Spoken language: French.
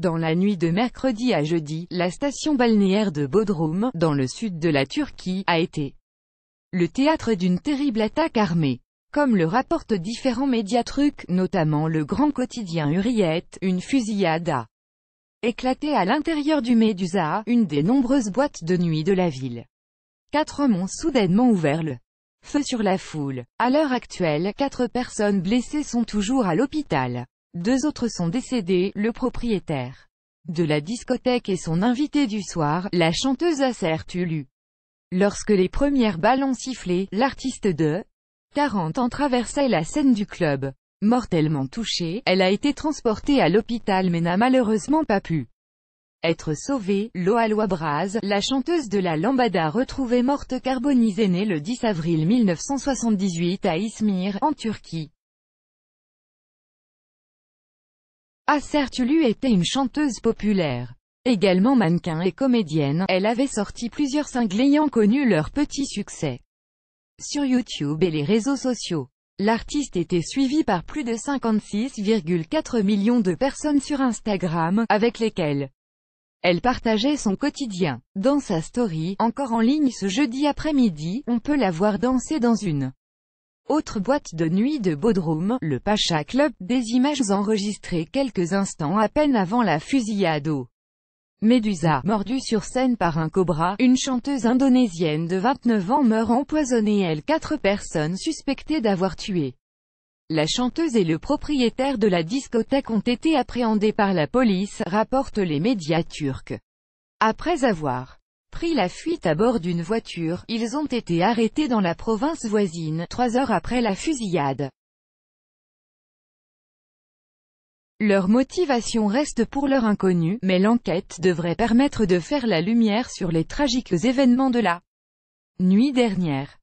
Dans la nuit de mercredi à jeudi, la station balnéaire de Bodrum, dans le sud de la Turquie, a été le théâtre d'une terrible attaque armée. Comme le rapportent différents médias notamment le grand quotidien Uriette, une fusillade a éclaté à l'intérieur du Médusa, une des nombreuses boîtes de nuit de la ville. Quatre hommes ont soudainement ouvert le feu sur la foule. À l'heure actuelle, quatre personnes blessées sont toujours à l'hôpital. Deux autres sont décédés, le propriétaire de la discothèque et son invité du soir, la chanteuse Acer Tulu. Lorsque les premières balles ont sifflé, l'artiste de 40 ans traversait la scène du club. Mortellement touchée, elle a été transportée à l'hôpital mais n'a malheureusement pas pu être sauvée. Loaloa Braz, la chanteuse de la Lambada retrouvée morte carbonisée née le 10 avril 1978 à Izmir, en Turquie. Acer ah lui était une chanteuse populaire. Également mannequin et comédienne, elle avait sorti plusieurs singles ayant connu leur petit succès sur YouTube et les réseaux sociaux. L'artiste était suivie par plus de 56,4 millions de personnes sur Instagram, avec lesquelles elle partageait son quotidien. Dans sa story, encore en ligne ce jeudi après-midi, on peut la voir danser dans une autre boîte de nuit de Bodrum, le Pacha Club, des images enregistrées quelques instants à peine avant la fusillade au Médusa, mordue sur scène par un cobra, une chanteuse indonésienne de 29 ans meurt empoisonnée elle quatre personnes suspectées d'avoir tué. La chanteuse et le propriétaire de la discothèque ont été appréhendés par la police, rapportent les médias turcs. Après avoir pris la fuite à bord d'une voiture, ils ont été arrêtés dans la province voisine, trois heures après la fusillade. Leur motivation reste pour l'heure inconnue, mais l'enquête devrait permettre de faire la lumière sur les tragiques événements de la nuit dernière.